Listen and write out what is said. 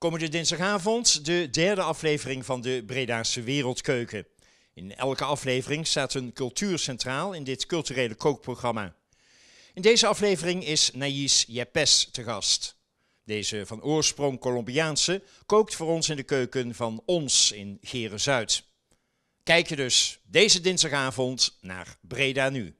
komende dinsdagavond de derde aflevering van de Bredaanse Wereldkeuken. In elke aflevering staat een cultuur centraal in dit culturele kookprogramma. In deze aflevering is Naïs Yepes te gast. Deze van oorsprong Colombiaanse kookt voor ons in de keuken van ons in Geren-Zuid. Kijk je dus deze dinsdagavond naar Breda Nu.